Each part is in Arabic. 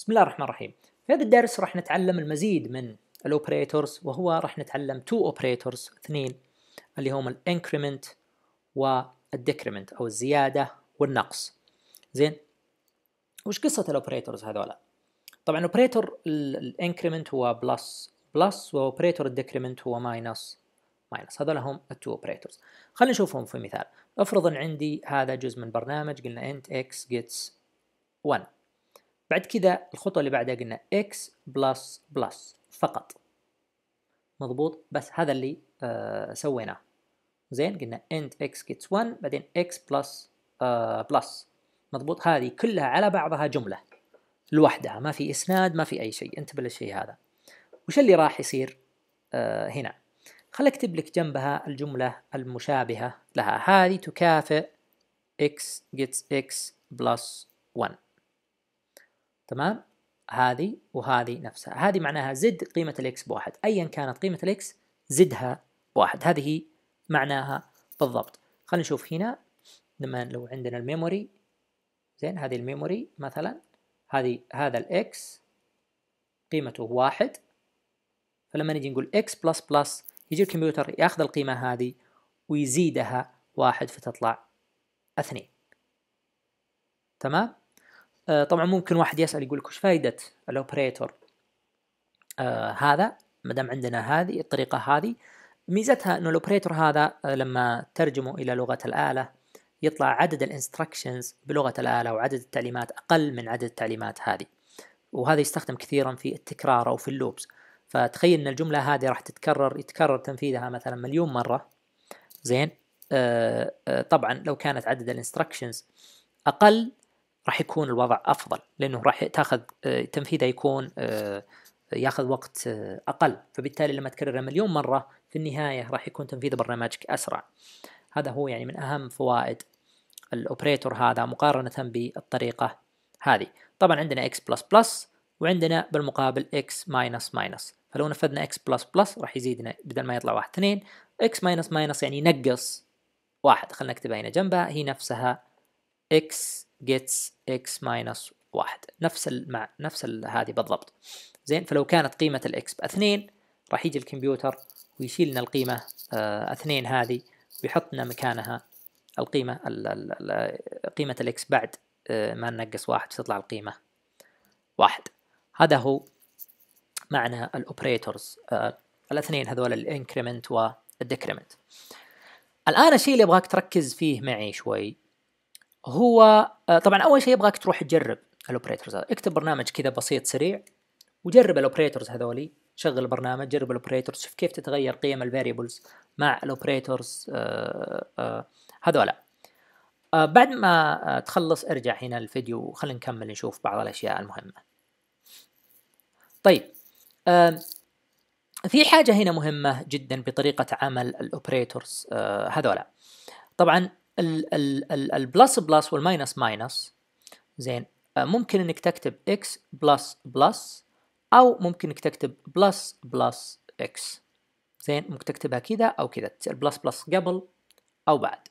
بسم الله الرحمن الرحيم في هذا الدرس راح نتعلم المزيد من الاوبريتورز وهو راح نتعلم تو اوبريتورز اثنين اللي هم الانكريمنت والديكريمنت او الزياده والنقص زين وش قصه الاوبريتورز هذولا طبعا اوبريتور الانكريمنت هو بلس بلس واوبريتور الديكريمنت هو ماينس ماينس هذول هم التو اوبريتورز خلينا نشوفهم في مثال افرض ان عندي هذا جزء من برنامج قلنا انت اكس جيتس 1 بعد كذا الخطوة اللي بعدها قلنا x بلس بلس فقط مضبوط بس هذا اللي آه سويناه زين قلنا int x gets 1 بعدين x بلس آه بلس مضبوط هذه كلها على بعضها جملة لوحدها ما في إسناد ما في أي شيء انتبه للشيء هذا وش اللي راح يصير آه هنا خل اكتب لك جنبها الجملة المشابهة لها هذه تكافئ x gets x بلس 1 تمام هذه وهذه نفسها هذه معناها زد قيمة الإكس بواحد أيا كانت قيمة الإكس زدها واحد هذه معناها بالضبط خلينا نشوف هنا لما لو عندنا الميموري زين هذه الميموري مثلا هذه هذا الإكس قيمته واحد فلما نجي نقول إكس بلس بلس يجي الكمبيوتر ياخذ القيمة هذه ويزيدها واحد فتطلع اثنين تمام آه، طبعا ممكن واحد يسال يقول لك وش فائده الاوبريتور آه، هذا ما دام عندنا هذه الطريقه هذه ميزتها انه الاوبريتور هذا آه، لما ترجمه الى لغه الاله يطلع عدد الانستركشنز بلغه الاله وعدد التعليمات اقل من عدد التعليمات هذه وهذا يستخدم كثيرا في التكرار او في اللوبس فتخيل ان الجمله هذه راح تتكرر يتكرر تنفيذها مثلا مليون مره زين طبعا لو كانت عدد الانستركشنز اقل راح يكون الوضع افضل لانه راح تاخذ آه، تنفيذها يكون آه، ياخذ وقت آه، اقل فبالتالي لما تكررها مليون مره في النهايه راح يكون تنفيذ برنامجك اسرع هذا هو يعني من اهم فوائد الاوبريتور هذا مقارنه بالطريقه هذه طبعا عندنا x++ وعندنا بالمقابل x-, فلو نفذنا x++ راح يزيدنا بدل ما يطلع واحد اثنين x-, يعني نقص واحد خلينا نكتبها هنا جنبها هي نفسها x gets x minus 1 نفس مع نفس هذه بالضبط زين فلو كانت قيمة الاكس باثنين راح يجي الكمبيوتر ويشيل لنا القيمة آه، اثنين هذه ويحطنا مكانها القيمة الـ الـ الـ قيمة الاكس بعد آه، ما ننقص واحد فتطلع القيمة واحد هذا هو معنى الاوبريتورز آه، الاثنين هذول الانكريمنت والديكريمنت الان الشيء اللي ابغاك تركز فيه معي شوي هو آه، طبعا اول شيء يبغاك تروح تجرب الاوبريتورز هذا اكتب برنامج كذا بسيط سريع وجرب الاوبريتورز هذولي شغل البرنامج جرب الاوبريتورز شوف كيف تتغير قيم الفاريبلز مع الاوبريتورز آه، آه، هذولا بعد ما تخلص ارجع هنا الفيديو وخلينا نكمل نشوف بعض الاشياء المهمه طيب في حاجة هنا مهمة جدا بطريقة عمل الأوبريتورز هذولا طبعا البلس بلس والماينس ماينس زين آه، ممكن انك تكتب x بلس بلس او ممكن انك تكتب بلس بلس x زين ممكن تكتبها كذا او كذا تصير بلس قبل او بعد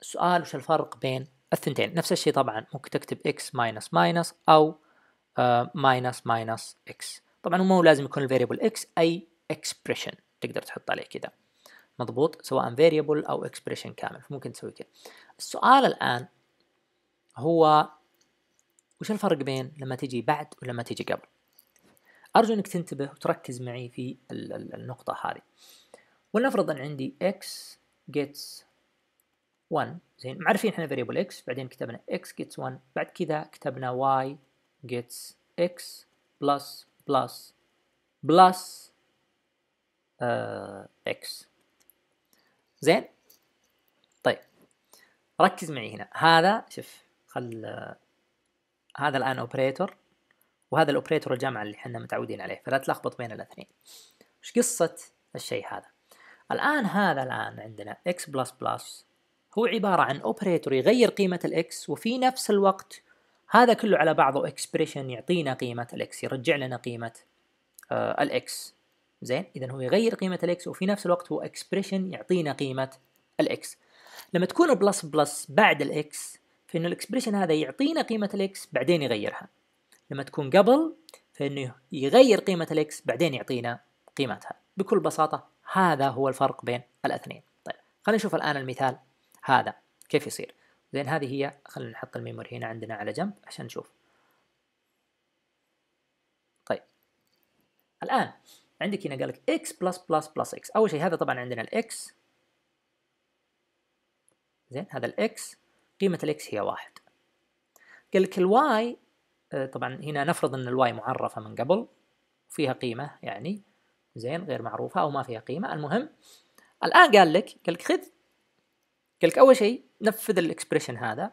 السؤال وش الفرق بين الثنتين نفس الشيء طبعا ممكن تكتب x ماينس ماينس او ماينس آه، ماينس x طبعا مو لازم يكون الفاريبل x اي اكسبريشن تقدر تحط عليه كذا مضبوط سواء variable أو expression كامل فممكن تسوي كذا السؤال الآن هو وش الفرق بين لما تجي بعد ولما تجي قبل أرجو أنك تنتبه وتركز معي في النقطة هذه ولنفرض أن عندي x gets 1 زين معرفين احنا variable x بعدين كتبنا x gets 1 بعد كذا كتبنا y gets x plus plus plus uh, x زين طيب ركز معي هنا هذا شوف خل هذا الان اوبريتور وهذا الاوبريتور الجامعه اللي احنا متعودين عليه فلا تلخبط بين الاثنين ايش قصه الشيء هذا الان هذا الان عندنا x++ هو عباره عن اوبريتور يغير قيمه الاكس وفي نفس الوقت هذا كله على بعضه اكسبريشن يعطينا قيمه الاكس يرجع لنا قيمه آه، الاكس زين اذا هو يغير قيمه الاكس وفي نفس الوقت هو اكسبريشن يعطينا قيمه الاكس لما تكون بلس بلس بعد الاكس فإنه الاكسبريشن هذا يعطينا قيمة الاكس بعدين يغيرها لما تكون قبل فإنه يغير قيمة الاكس بعدين يعطينا قيمتها بكل بساطة هذا هو الفرق بين الاثنين طيب خلينا نشوف الآن المثال هذا كيف يصير زين هذه هي خلينا نحط الميموري هنا عندنا على جنب عشان نشوف طيب الآن عندك هنا قال لك x بلس بلس بلس x اول شيء هذا طبعا عندنا الاكس زين هذا الاكس قيمه الاكس هي واحد قال لك الواي آه، طبعا هنا نفرض ان الواي معرفه من قبل فيها قيمه يعني زين غير معروفه او ما فيها قيمه المهم الان قال لك قال لك خذ قال لك اول شيء نفذ الاكسبريشن هذا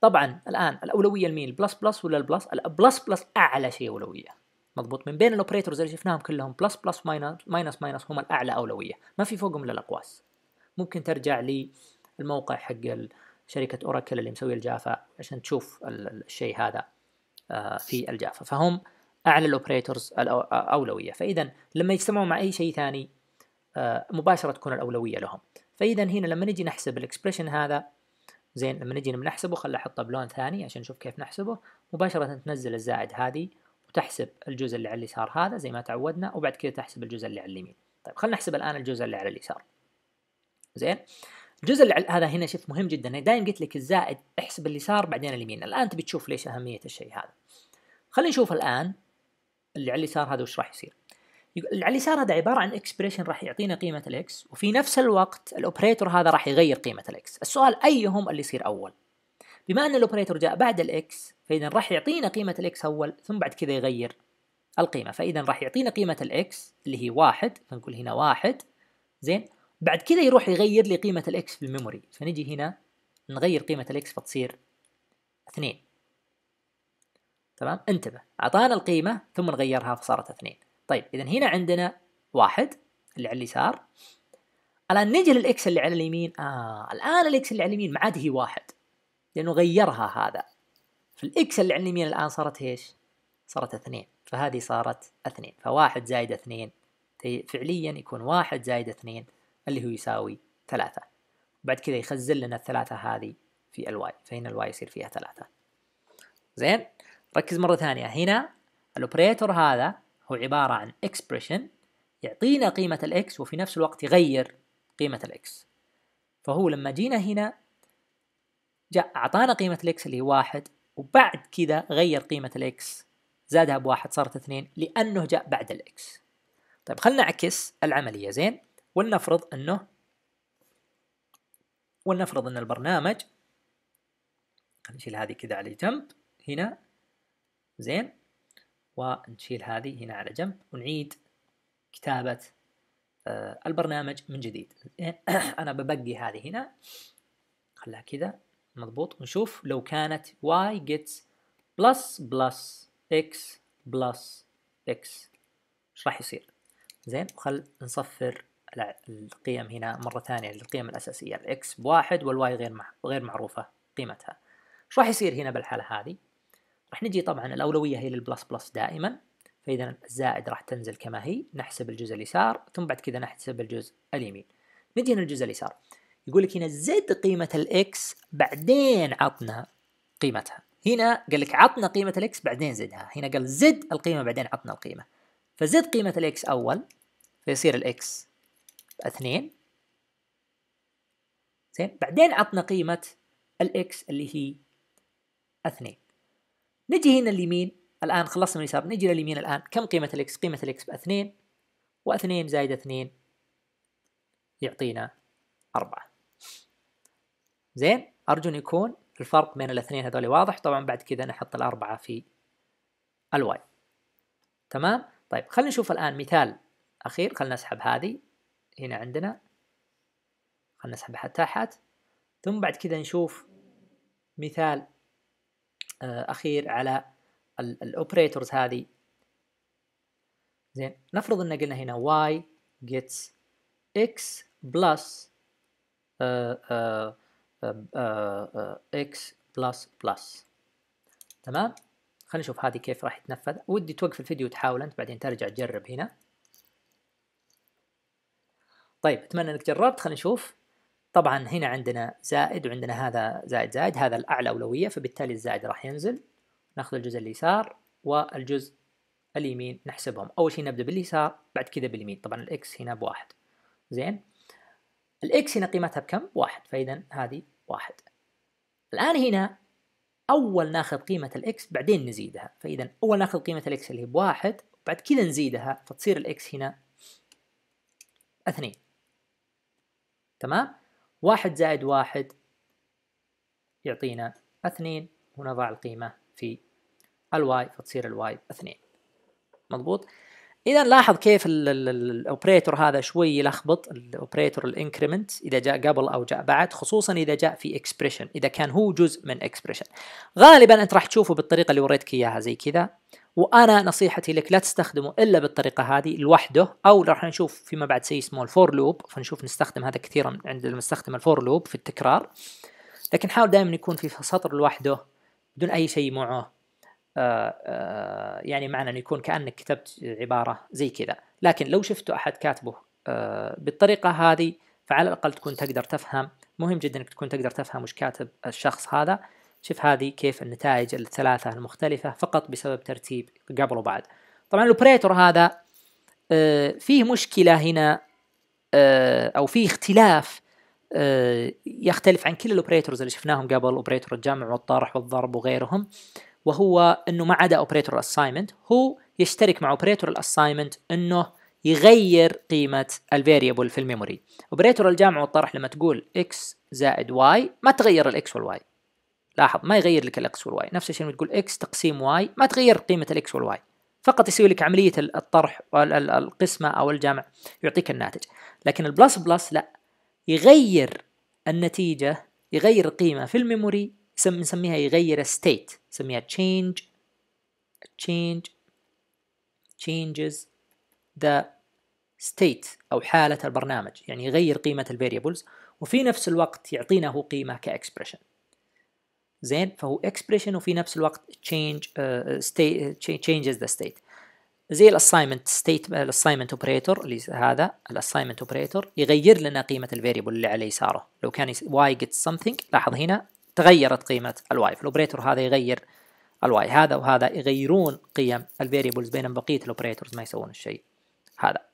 طبعا الان الاولويه لمين البلس بلس ولا البلس البلس بلس اعلى شيء اولويه مضبوط من بين الاوبريتورز اللي شفناهم كلهم بلس بلس ماينس ماينس ماينس هم الاعلى اولويه ما في فوقهم الا الاقواس ممكن ترجع للموقع حق شركه اوراكل اللي مسويه الجافا عشان تشوف الشيء هذا آه، في الجافا فهم اعلى الاوبريتورز الاولويه فاذا لما يجتمعوا مع اي شيء ثاني آه، مباشره تكون الاولويه لهم فاذا هنا لما نجي نحسب الاكسبريشن هذا زين لما نجي نحسبه خل احطه بلون ثاني عشان نشوف كيف نحسبه مباشره تنزل الزائد هذه وتحسب الجزء اللي على اليسار هذا زي ما تعودنا وبعد كده تحسب الجزء اللي على اليمين طيب خلينا نحسب الان الجزء اللي على اليسار زين الجزء اللي على هذا هنا شوف مهم جدا دائما قلت لك الزائد احسب اليسار بعدين اليمين الان تبي تشوف ليش اهميه الشيء هذا خلينا نشوف الان اللي على اليسار هذا وش راح يصير اللي على اليسار هذا عباره عن اكسبريشن راح يعطينا قيمه الاكس وفي نفس الوقت الاوبريتور هذا راح يغير قيمه الاكس السؤال ايهم اللي يصير اول بما ان الاوبريتور جاء بعد الاكس فاذا راح يعطينا قيمه الاكس اول ثم بعد كذا يغير القيمه فاذا راح يعطينا قيمه الاكس اللي هي واحد فنقول هنا واحد زين بعد كذا يروح يغير لي قيمه الاكس في الميموري فنجي هنا نغير قيمه الاكس فتصير اثنين تمام انتبه اعطانا القيمه ثم نغيرها فصارت اثنين طيب اذا هنا عندنا واحد اللي على اليسار الان نجي للاكس اللي على اليمين اه الان الاكس اللي على اليمين ما عاد هي واحد لانه غيرها هذا فالاكس اللي عن اليمين الان صارت ايش؟ صارت اثنين فهذه صارت اثنين فواحد زائد اثنين فعليا يكون واحد زائد اثنين اللي هو يساوي ثلاثة بعد كذا يخزن لنا الثلاثة هذه في الواي فهنا الواي يصير فيها ثلاثة زين ركز مرة ثانية هنا الاوبريتور هذا هو عبارة عن expression يعطينا قيمة الاكس وفي نفس الوقت يغير قيمة الاكس فهو لما جينا هنا جاء اعطانا قيمه الاكس اللي هي واحد وبعد كذا غير قيمه الاكس زادها بواحد صارت اثنين لانه جاء بعد الاكس طيب خلنا نعكس العمليه زين ولنفرض انه ولنفرض ان البرنامج خلينا نشيل هذه كذا على جنب هنا زين ونشيل هذه هنا على جنب ونعيد كتابة آه، البرنامج من جديد أنا ببقي هذه هنا خلها كذا مضبوط ونشوف لو كانت y gets plus plus x plus x ايش راح يصير زين خل نصفر القيم هنا مرة ثانية القيم الأساسية الإكس بواحد والواي غير غير معروفة قيمتها ايش راح يصير هنا بالحالة هذه راح نجي طبعا الأولوية هي للبلس بلس دائما فإذا الزائد راح تنزل كما هي نحسب الجزء اليسار ثم بعد كذا نحسب الجزء اليمين نجي هنا الجزء اليسار يقول لك هنا زد قيمة الإكس بعدين عطنا قيمتها هنا قال لك عطنا قيمة الإكس بعدين زدها هنا قال زد القيمة بعدين عطنا القيمة فزد قيمة الإكس أول فيصير الإكس اثنين زين بعدين عطنا قيمة الإكس اللي هي اثنين نجي هنا اليمين الآن خلصنا من اليسار نجي لليمين الآن كم قيمة الإكس قيمة الإكس باثنين واثنين زائد اثنين يعطينا أربعة زين ارجو ان يكون الفرق بين الاثنين هذول واضح طبعا بعد كذا نحط الاربعه في الواي تمام طيب خلينا نشوف الان مثال اخير خلينا نسحب هذه هنا عندنا خلينا نسحبها تحت ثم بعد كذا نشوف مثال آه، اخير على الاوبريتورز هذه زين نفرض ان قلنا هنا y gets x plus uh, uh, اكس بلس بلس تمام خلينا نشوف هذه كيف راح يتنفذ ودي توقف الفيديو وتحاول انت بعدين ترجع تجرب هنا طيب اتمنى انك جربت خلينا نشوف طبعا هنا عندنا زائد وعندنا هذا زائد زائد هذا الاعلى اولويه فبالتالي الزائد راح ينزل ناخذ الجزء اليسار والجزء اليمين نحسبهم اول شيء نبدا باليسار بعد كذا باليمين طبعا الاكس هنا بواحد زين الاكس هنا قيمتها بكم واحد فاذا هذه واحد الآن هنا أول ناخذ قيمة الإكس بعدين نزيدها فإذا أول ناخذ قيمة الإكس اللي هي بواحد بعد كذا نزيدها فتصير الإكس هنا اثنين تمام واحد زائد واحد يعطينا اثنين ونضع القيمة في الواي فتصير الواي اثنين مضبوط اذا لاحظ كيف الاوبريتور هذا شوي يلخبط الاوبريتور الانكريمنت اذا جاء قبل او جاء بعد خصوصا اذا جاء في اكسبريشن اذا كان هو جزء من اكسبريشن غالبا انت راح تشوفه بالطريقه اللي وريتك اياها زي كذا وانا نصيحتي لك لا تستخدمه الا بالطريقه هذه لوحده او راح نشوف فيما بعد شيء اسمه الفور لوب فنشوف نستخدم هذا كثيرا عند المستخدم الفور لوب في التكرار لكن حاول دائما يكون في سطر لوحده بدون اي شيء معه آه، آه، يعني معنى انه يكون كانك كتبت عباره زي كذا لكن لو شفته احد كاتبه آه، بالطريقه هذه فعلى الاقل تكون تقدر تفهم مهم جدا انك تكون تقدر تفهم وش كاتب الشخص هذا شوف هذه كيف النتائج الثلاثه المختلفه فقط بسبب ترتيب قبل وبعد طبعا الاوبريتور هذا فيه مشكله هنا او فيه اختلاف يختلف عن كل الاوبريتورز اللي شفناهم قبل اوبريتور الجمع والطرح والضرب وغيرهم وهو انه ما عدا اوبريتور الاساينمنت هو يشترك مع اوبريتور الاساينمنت انه يغير قيمة الفاريبل في الميموري اوبريتور الجامع والطرح لما تقول x زائد y ما تغير الاكس والواي لاحظ ما يغير لك الاكس والواي نفس الشيء لما تقول x تقسيم y ما تغير قيمة الاكس والواي فقط يسوي لك عملية الطرح والقسمة أو الجمع يعطيك الناتج لكن البلس بلس لا يغير النتيجة يغير القيمة في الميموري نسميها يغير ستيت نسميها change change changes the state أو حالة البرنامج يعني يغير قيمة الفاريبلز وفي نفس الوقت يعطينا هو قيمة كإكسبريشن زين فهو إكسبريشن وفي نفس الوقت change uh, state, changes the state زي الاساينمنت ستيت الاساينمنت اوبريتور اللي هذا الاساينمنت اوبريتور يغير لنا قيمه الفاريبل اللي على يساره لو كان واي جيت سمثينج لاحظ هنا تغيرت قيمة الواي فالاوبريتور هذا يغير الواي هذا وهذا يغيرون قيم الفاريبلز بينما بقية الاوبريتورز ما يسوون الشيء هذا